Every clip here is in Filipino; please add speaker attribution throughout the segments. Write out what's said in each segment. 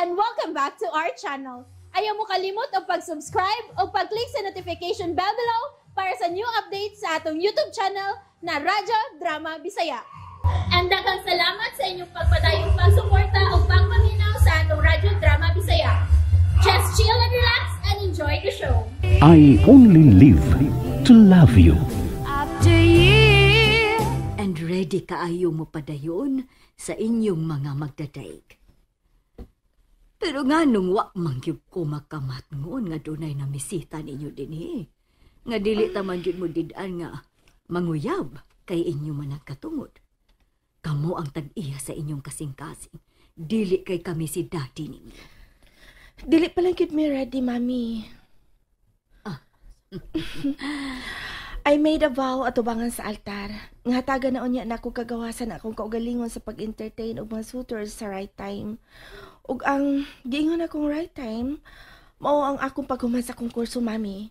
Speaker 1: and welcome back to our channel. Ayaw mo kalimot o pag-subscribe o pag-click sa notification bell below para sa new updates sa atong YouTube channel na Raja Drama Bisaya. And daghang salamat sa inyong pagpadayong pagsuporta o pagpaminaw sa atong Radyo Drama Bisaya.
Speaker 2: Just chill and relax and enjoy the show.
Speaker 3: I only live to love you.
Speaker 2: After year. And ready ka kaayo mo padayon sa inyong mga magdadaig. Pero nga nung wa mangyub ko makamat ngon nga dunay na misita ninyo dinhi. Eh. Nga dili ta man mo didaan nga manguyab kay inyo man katungod. Kamo ang tag-iya sa inyong kasing-kasing. Dili kay kami si daddy ninyo. Dili pala gyud mi ready, mami. Ah.
Speaker 4: I made a vow atubangan sa altar. Nga taga na unya na ako kagawasan akong kaugalingon sa pag-entertain og mga suitors sa right time ug ang giingon akong right time mao ang akong paghuman sa akong kurso mami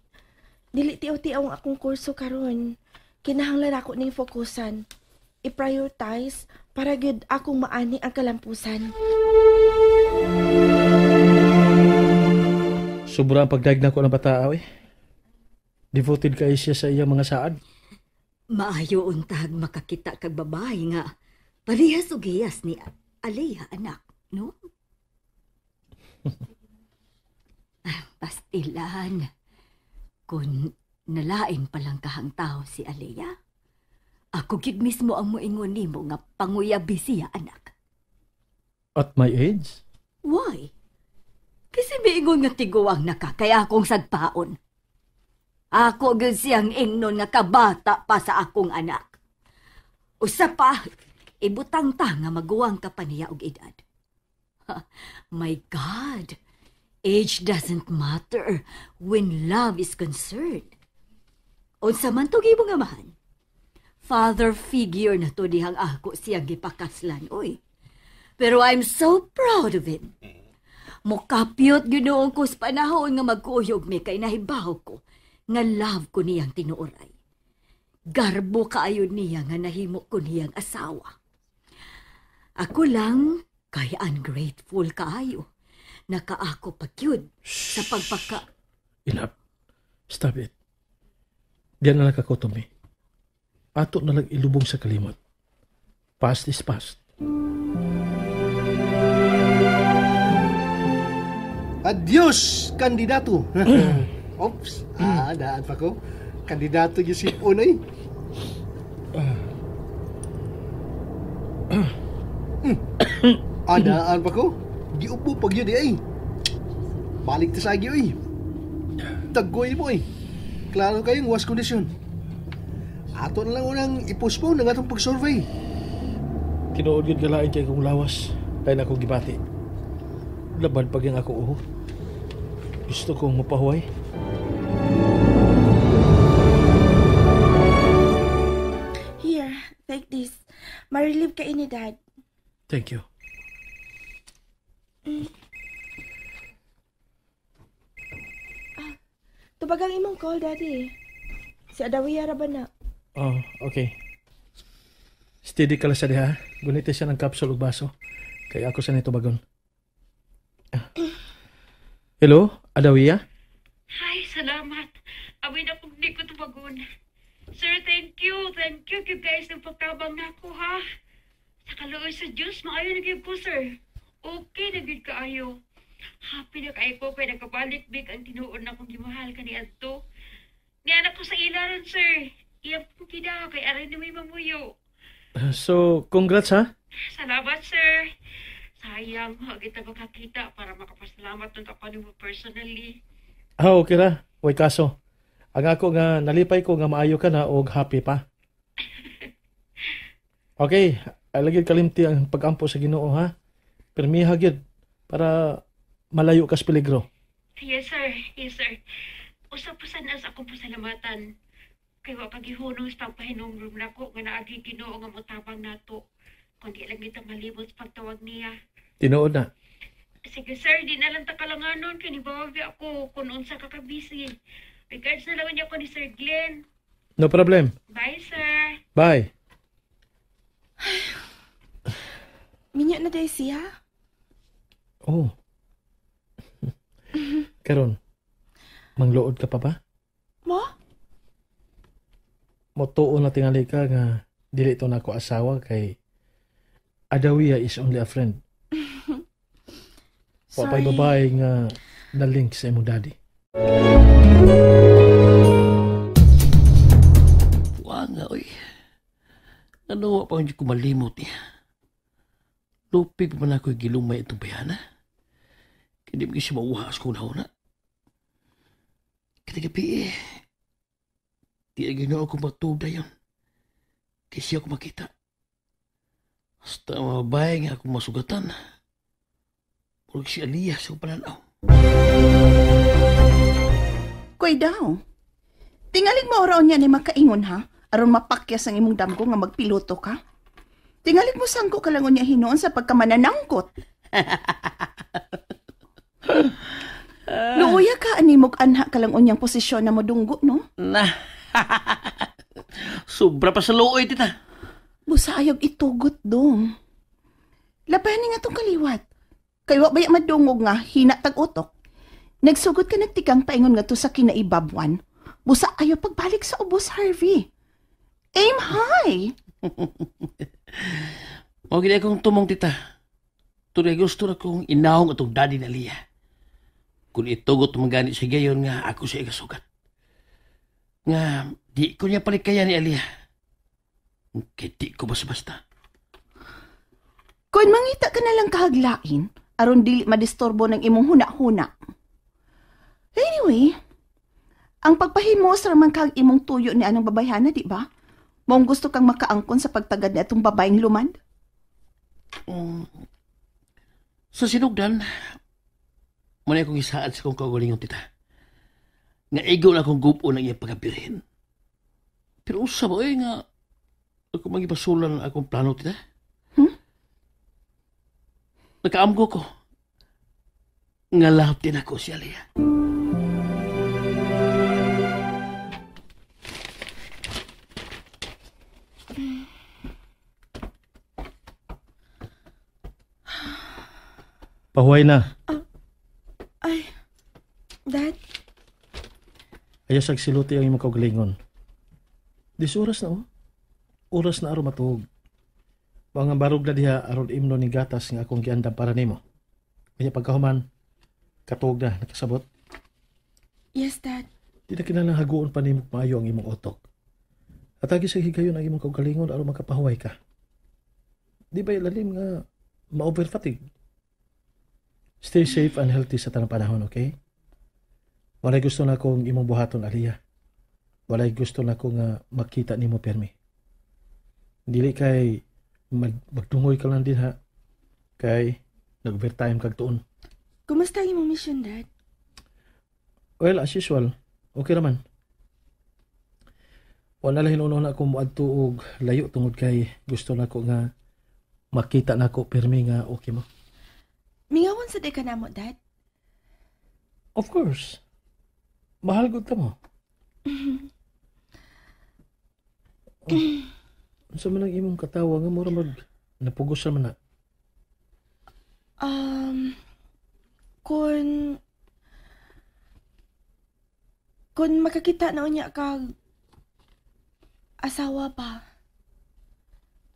Speaker 4: dili tiaw-tiaw ang akong kurso karon kinahanglan ako ning fokusan i-prioritize para gid akong maani ang kalampusan
Speaker 3: Sobra ang pagdaigna ko ng bata eh. Devoted ka siya sa iyang mga saad.
Speaker 2: Maayo untag makakita kag babae nga parehas og giyas ni Aleha anak, no? Pastilan. Kung nalain pa lang kahang tao si Aleya, ako gid mismo ang muingon nimo nga panguyabi siya, anak.
Speaker 3: At my age?
Speaker 2: Why? Kasi miingon nga tiguwang naka, kaya akong sagpaon. Ako gud siyang ingnon nga kabata pa sa akong anak. Usa pa, ibutang ta nga maguwang ka pa niya og edad. My God! Age doesn't matter when love is concerned. O sa man to gibong amahan. Father figure na to dihang ako siya gipakaslan, oy. Pero I'm so proud of him. Mukapyot ginoong ko sa panahon nga magkuyog mi kay nahibaw ko nga love ko niyang tinuoray. Garbo kaayo niya nga nahimo ko niyang asawa. Ako lang Kay ungrateful kaayo. Nakaako pagyud sa pagpaka...
Speaker 3: Ilap, stop it. Diyan na nakakotomi. Ato na lang ilubong sa kalimot. Past is past. Adios, kandidato. Oops, ah, daan pa ko. Kandidato yung si
Speaker 5: Unay. Ah. Adaan pa ko. Giubo pag yun eh.
Speaker 3: Balik ta sa agyo eh. Tagoy mo eh. Klaro kayong was condition. Ato na lang unang ipostpone ng atong pag-survey. Kinood yun galain kay kong lawas. Kaya na akong gibati. Laban pag yung ako uho. Oh. Gusto kong mapahuway.
Speaker 4: Here, take this. Ma-relieve ka ini, Dad. Thank you. Ah, tubag imong call, Daddy. Si Adawiya ra ba
Speaker 3: na? Oh, okay. Steady ka lang sa diha. Gunita siya ng kapsul ug baso. Kaya ako sa nito bagon. Ah. Hello, Adawiya?
Speaker 1: Hi, salamat. Awi na kung di ko tubagon. Sir, thank you. Thank you, you guys, ng pagtabang na ako, ha? Sa kaluoy sa Diyos, makayo na ko, sir okay na gid kaayo. Happy na kay ko kay nagkabalik big ang tinuod na kong gimahal kani adto. Ni anak ko sa ilaran sir. Iya ko kida kay aray na may mamuyo.
Speaker 3: Ah, so, congrats ha.
Speaker 1: Salamat sir. Sayang ha kita makakita para makapasalamat nun ako nimo personally.
Speaker 3: Ah, okay ra. Way kaso. Ang ako nga nalipay ko nga maayo ka na og happy pa. okay, alagid kalimti ang pagampo sa Ginoo ha. Permiha hagid para malayo kas peligro.
Speaker 1: Yes sir, yes sir. Usa po sa nas ako po salamatan. Kay wa pagihunos pagpahinumdum nako nga naagi Ginoo nga motabang nato. Kundi lang kita malibot sa pagtawag niya. Tinuod na. Sige sir, di na lang ta takalanganon kini bawabi ako kun unsa ka ka busy. Regards na lang niya ko ni Sir Glenn. No problem. Bye sir.
Speaker 3: Bye.
Speaker 4: Minyo na day siya.
Speaker 3: Oh. Karon. Mangluod ka pa ba? Mo? Motuon na tingali ka nga dili to na ako asawa kay Adawiya is only a friend. Sorry. Wapay babae nga na-link sa imo daddy. Wanga, oy. Ano wa pa hindi ko malimot niya. Lupig man ako'y gilumay itong bayana. Hindi maging si mauha sa kong nauna. Katagapi eh. Di ang ginawa ko matuog na yun. Kasi ako makita. Hasta mabay nga akong masugatan. Huwag si Aliyah sa pananaw.
Speaker 5: Koy daw. Tingaling mo raw niya ni makaingon ha? Aron mapakyas ang imong damgo nga magpiloto ka? Tingaling mo sangko ka lang niya hinoon sa pagkamananangkot. Nagkakaanimog anha ka lang unyang posisyon na mudunggo, no? Na. Sobra pa sa looy, tita. Busayog itugot dong. Labanin nga tong kaliwat. Kayo ba'y madungog nga, hina tag-utok. Nagsugod ka nagtikang paingon nga to sa kinaibabwan. Busa ayo pagbalik sa ubos, Harvey. Aim high! Huwag okay, gila tumong, tita. Tuloy gusto na kong inahong itong daddy na liya. Kung
Speaker 3: itugot mo gani si Gayon nga ako siya igasugat. Nga, di ko niya
Speaker 5: palikaya ni Alia. Kaya di ko basta-basta. Kung mangita ka nalang kahaglain, aron dili madisturbo ng imong huna-huna. Anyway, ang pagpahimos ramang kag imong tuyo ni anong babayhana, di ba? Mong gusto kang makaangkon sa pagtagad na itong babaeng lumad? Um, mm. sa sinugdan,
Speaker 3: Muna akong isaad sa kong kaugalingon, tita. Nga igaw na akong gupo ng iyang pagkabirhin. Pero usap mo nga ako magipasulan ang akong plano, tita. Hmm? Nakaamgo ko. Nga lahat din ako si Aliyah. Pahuway na. Ayos sag siluti ang imong kaugalingon. Dis oras na oh. Oras na aron matug. Mga barog na diha aron imno ni gatas nga akong giandam para nimo. Kanya pagkahuman katog na nakasabot. Yes, dad. Di na kinahanglan haguon pa nimo maayo ang imong utok. Atagi sa higayon ang imong kaugalingon aron makapahuway ka. Di ba lalim nga ma-over Stay safe and healthy sa tanang panahon, okay? Walay gusto na akong imong buhaton aliya. Walay gusto na ko nga ah, makita nimo permi. Dili kay mag magtungoy ka lang din ha. Kay nag-overtime kag tuon.
Speaker 4: Kumusta ang imong mission, Dad?
Speaker 3: Well, as usual, okay naman. Wala lang hinuno na akong muadto og layo tungod kay gusto na ko nga makita na ko permi nga okay mo.
Speaker 4: Mingawan sa di ka namo, Dad?
Speaker 3: Of course. Mahal ko mo. oh. Sa man ang imong katawa nga mura mag napugos sa na. Um, kun
Speaker 4: kun makakita na unya ka asawa pa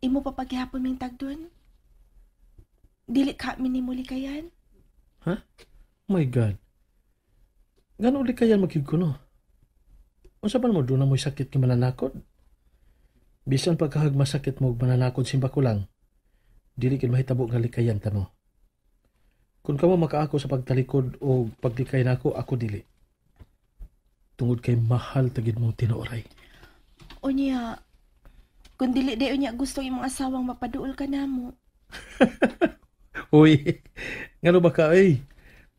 Speaker 4: imo pa paghihapon ming tagdon dili ka minimuli kayan
Speaker 3: Ha? Huh? Oh my God. Gano uli kaya magigid ko no? Unsa man mo doon na mo'y sakit kay mananakod? Bisan pagkahag masakit mo mananakod simba ko lang, dili kin mahitabo nga likayan tamo. Kung kamo makaako sa pagtalikod o paglikay nako, ako dili. Tungod kay mahal tagid mong tinuoray.
Speaker 4: O niya, kung dili dayo niya gusto imong asawang mapaduol ka namo.
Speaker 3: Uy, ngano ba ka ay?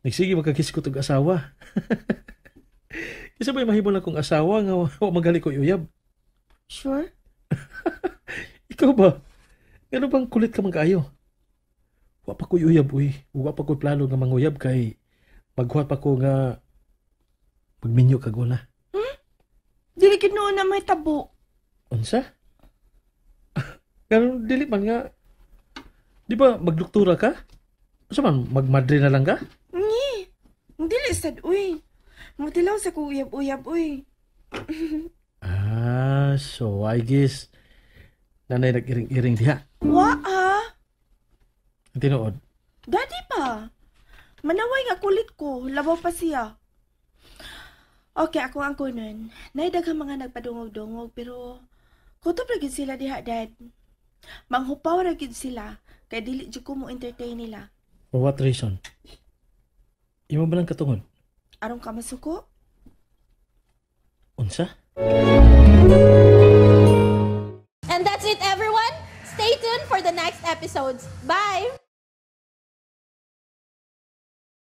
Speaker 3: Nagsige magkakiskot og asawa. Kasi ba'y mahimo lang kong asawa nga wa magali ko uyab? Sure? Ikaw ba? Ano bang kulit ka man kaayo? Wa pa ko uyab uy. Wa pa ko plano nga manguyab kay maghuwat pa ko nga magminyo kag wala. Hmm?
Speaker 4: Dili gid na may tabo.
Speaker 3: Unsa? Karon dili man nga Di ba magdoktora ka? Saan man, magmadre na lang ka?
Speaker 4: Ang dili sad uy. Mo tilaw sa kuyab-uyab uy.
Speaker 3: ah, so I guess nanay nag-iring-iring diha.
Speaker 4: Wa ha? Ah. Ang tinuod. Dadi pa. Manaway nga kulit ko, labaw pa siya. Okay, ako ang kunon. Naidaghang mga nagpadungog-dungog pero kutob ra sila diha dad. Manghupaw ra gid sila kay dili jud ko mo entertain nila.
Speaker 3: For what reason? Imo ba lang katungon?
Speaker 4: Arong ka masuko?
Speaker 3: Unsa?
Speaker 2: And that's it everyone. Stay tuned for the next episodes. Bye!